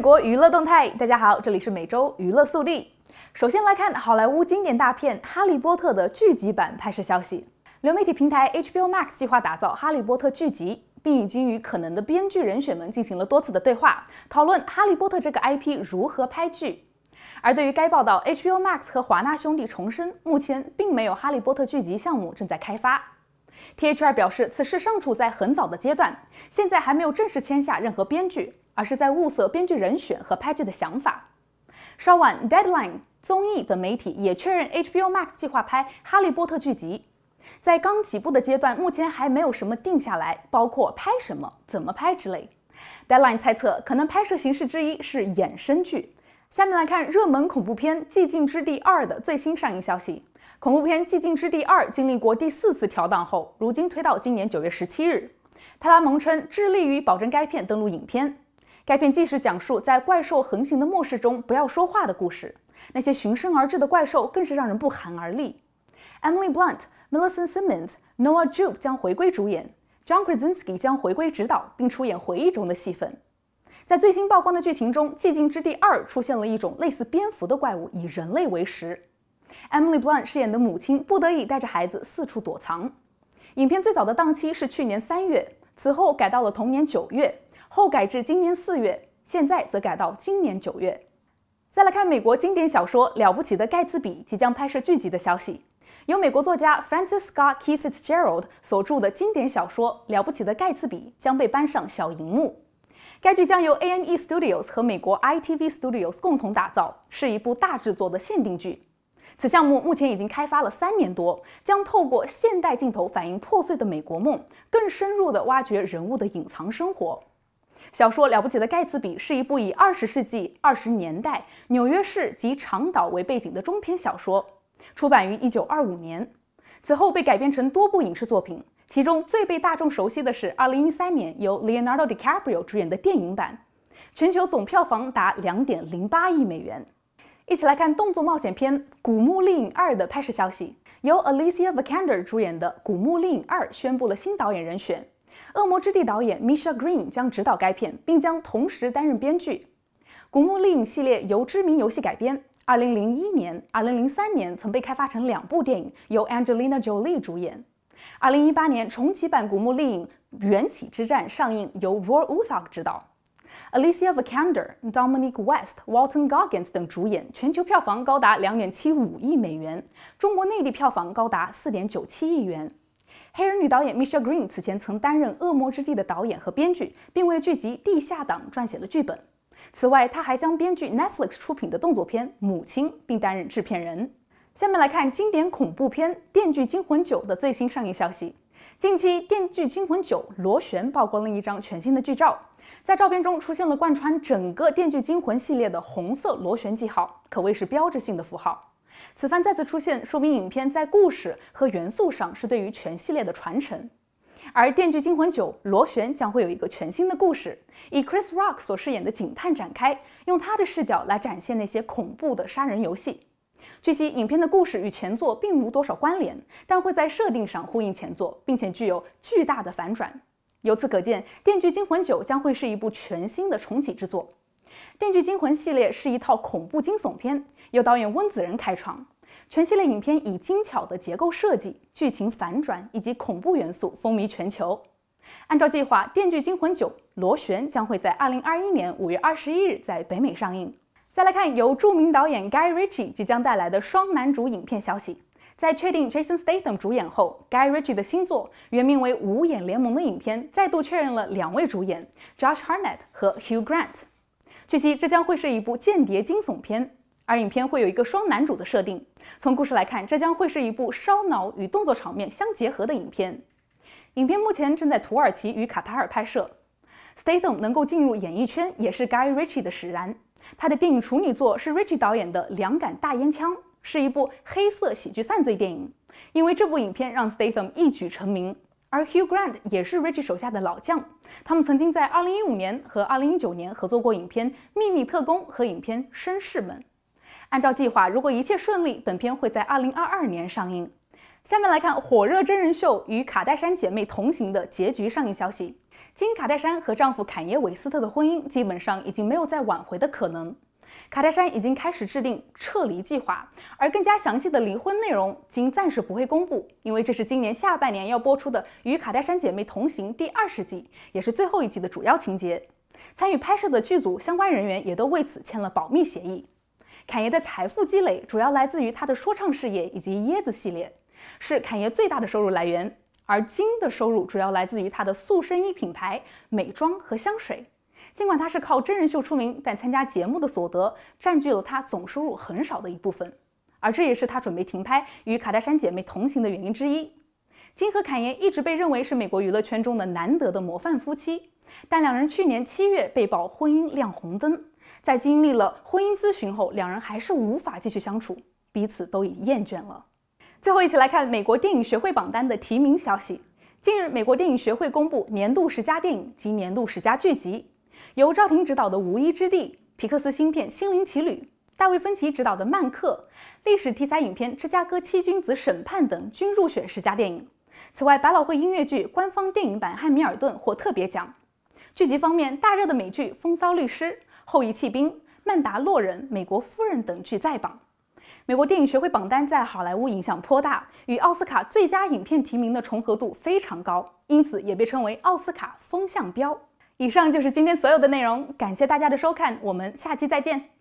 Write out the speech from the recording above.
国娱乐动态，大家好，这里是每周娱乐速递。首先来看好莱坞经典大片《哈利波特》的剧集版拍摄消息。流媒体平台 HBO Max 计划打造《哈利波特》剧集，并已经与可能的编剧人选们进行了多次的对话，讨论《哈利波特》这个 IP 如何拍剧。而对于该报道，HBO Max 和华纳兄弟重申，目前并没有《哈利波特》剧集项目正在开发。THR 表示，此事尚处在很早的阶段，现在还没有正式签下任何编剧，而是在物色编剧人选和拍剧的想法。稍晚，Deadline、综艺等媒体也确认 HBO Max 计划拍《哈利波特》剧集。在刚起步的阶段，目前还没有什么定下来，包括拍什么、怎么拍之类。Deadline 猜测，可能拍摄形式之一是衍生剧。下面来看热门恐怖片《寂静之地2》的最新上映消息。恐怖片《寂静之地二》经历过第四次调档后，如今推到今年九月十七日。派拉蒙称致力于保证该片登陆影片。该片既是讲述在怪兽横行的末世中不要说话的故事，那些循声而至的怪兽更是让人不寒而栗。Emily Blunt、Melissa Simmons、Noah Jupe 将回归主演，John Krasinski 将回归指导并出演回忆中的戏份。在最新曝光的剧情中，《寂静之地二》出现了一种类似蝙蝠的怪物，以人类为食。Emily Blunt 饰演的母亲不得已带着孩子四处躲藏。影片最早的档期是去年三月，此后改到了同年九月，后改至今年四月，现在则改到今年九月。再来看美国经典小说《了不起的盖茨比》即将拍摄剧集的消息。由美国作家 Francis Scott Key Fitzgerald 所著的经典小说《了不起的盖茨比》将被搬上小荧幕。该剧将由 A&E Studios 和美国 ITV Studios 共同打造，是一部大制作的限定剧。此项目目前已经开发了三年多，将透过现代镜头反映破碎的美国梦，更深入地挖掘人物的隐藏生活。小说《了不起的盖茨比》是一部以二十世纪二十年代纽约市及长岛为背景的中篇小说，出版于一九二五年。此后被改编成多部影视作品，其中最被大众熟悉的是二零一三年由 Leonardo DiCaprio 演的电影版，全球总票房达两点零八亿美元。一起来看动作冒险片《古墓丽影二》的拍摄消息。由 Alicia Vikander 主演的《古墓丽影二》宣布了新导演人选，《恶魔之地》导演 m i s h a Green 将执导该片，并将同时担任编剧。《古墓丽影》系列由知名游戏改编，2001年、2003年曾被开发成两部电影，由 Angelina Jolie 主演。2018年重启版《古墓丽影：缘起之战》上映，由 Rob u t h o 指导。Alicia Vikander、Dominic West、Walton Goggins 等主演，全球票房高达2.75亿美元，中国内地票房高达4.97亿元。黑人女导演 Michelle Green 此前曾担任《恶魔之地》的导演和编剧，并为剧集《地下党》撰写了剧本。此外，她还将编剧 Netflix 出品的动作片《母亲》，并担任制片人。下面来看经典恐怖片《电锯惊魂9》的最新上映消息。近期，《电锯惊魂9》螺旋曝光了一张全新的剧照。在照片中出现了贯穿整个《电锯惊魂》系列的红色螺旋记号，可谓是标志性的符号。此番再次出现，说明影片在故事和元素上是对于全系列的传承。而《电锯惊魂九》螺旋将会有一个全新的故事，以 Chris Rock 所饰演的警探展开，用他的视角来展现那些恐怖的杀人游戏。据悉，影片的故事与前作并无多少关联，但会在设定上呼应前作，并且具有巨大的反转。由此可见，《电锯惊魂9》将会是一部全新的重启之作。《电锯惊魂》系列是一套恐怖惊悚片，由导演温子仁开创。全系列影片以精巧的结构设计、剧情反转以及恐怖元素风靡全球。按照计划，《电锯惊魂9：螺旋》将会在2021年5月21日在北美上映。再来看由著名导演 Guy Ritchie 即将带来的双男主影片消息。在确定 Jason Statham 主演后，Guy Ritchie 的新作原名为《五眼联盟》的影片，再度确认了两位主演 Josh h a r n e t t 和 Hugh Grant。据悉，这将会是一部间谍惊悚片，而影片会有一个双男主的设定。从故事来看，这将会是一部烧脑与动作场面相结合的影片。影片目前正在土耳其与卡塔尔拍摄。Statham 能够进入演艺圈也是 Guy Ritchie 的使然。他的电影处女作是 Ritchie 导演的《两杆大烟枪》。是一部黑色喜剧犯罪电影，因为这部影片让 Statham 一举成名，而 Hugh Grant 也是 Richie 手下的老将，他们曾经在2015年和2019年合作过影片《秘密特工》和影片《绅士们》。按照计划，如果一切顺利，本片会在2022年上映。下面来看《火热真人秀》与卡戴珊姐妹同行的结局上映消息。金卡戴珊和丈夫坎耶韦斯特的婚姻基本上已经没有再挽回的可能。卡戴珊已经开始制定撤离计划，而更加详细的离婚内容，金暂时不会公布，因为这是今年下半年要播出的《与卡戴珊姐妹同行》第二十季，也是最后一季的主要情节。参与拍摄的剧组相关人员也都为此签了保密协议。坎爷的财富积累主要来自于他的说唱事业以及椰子系列，是坎爷最大的收入来源。而金的收入主要来自于他的塑身衣品牌、美妆和香水。尽管他是靠真人秀出名，但参加节目的所得占据了他总收入很少的一部分，而这也是他准备停拍与卡戴珊姐妹同行的原因之一。金和侃爷一直被认为是美国娱乐圈中的难得的模范夫妻，但两人去年七月被曝婚姻亮红灯，在经历了婚姻咨询后，两人还是无法继续相处，彼此都已厌倦了。最后一起来看美国电影学会榜单的提名消息。近日，美国电影学会公布年度十佳电影及年度十佳剧集。由赵婷执导的《无依之地》，皮克斯新片《心灵奇旅》，大卫芬奇执导的《曼克》，历史题材影片《芝加哥七君子审判》等均入选十佳电影。此外，百老汇音乐剧官方电影版《汉密尔顿》获特别奖。剧集方面，大热的美剧《风骚律师》《后裔弃兵》《曼达洛人》《美国夫人》等剧在榜。美国电影学会榜单在好莱坞影响颇大，与奥斯卡最佳影片提名的重合度非常高，因此也被称为奥斯卡风向标。以上就是今天所有的内容，感谢大家的收看，我们下期再见。